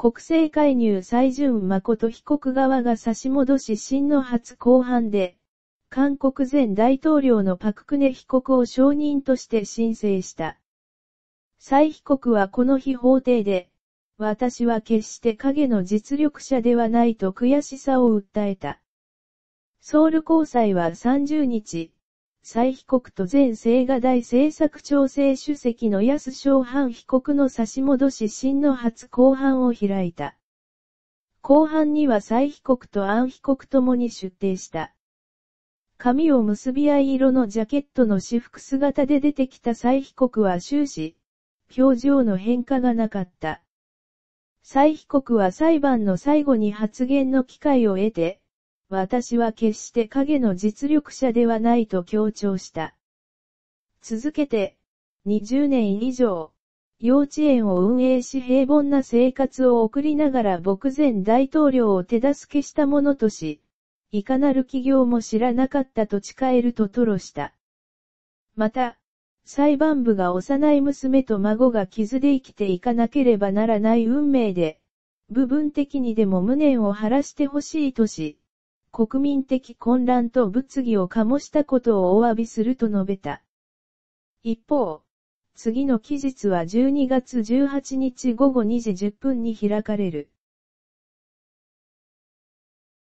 国政介入最順誠被告側が差し戻し真の初公判で、韓国前大統領のパククネ被告を証人として申請した。再被告はこの日法廷で、私は決して影の実力者ではないと悔しさを訴えた。ソウル高裁は30日、再被告と前青瓦台政策調整主席の安昌藩被告の差し戻し審の初公判を開いた。後半には再被告と安被告ともに出廷した。髪を結び合い色のジャケットの私服姿で出てきた再被告は終始、表情の変化がなかった。再被告は裁判の最後に発言の機会を得て、私は決して影の実力者ではないと強調した。続けて、20年以上、幼稚園を運営し平凡な生活を送りながら牧前大統領を手助けしたものとし、いかなる企業も知らなかったと誓えると吐露した。また、裁判部が幼い娘と孫が傷で生きていかなければならない運命で、部分的にでも無念を晴らしてほしいとし、国民的混乱と物議を醸したことをお詫びすると述べた。一方、次の期日は12月18日午後2時10分に開かれる。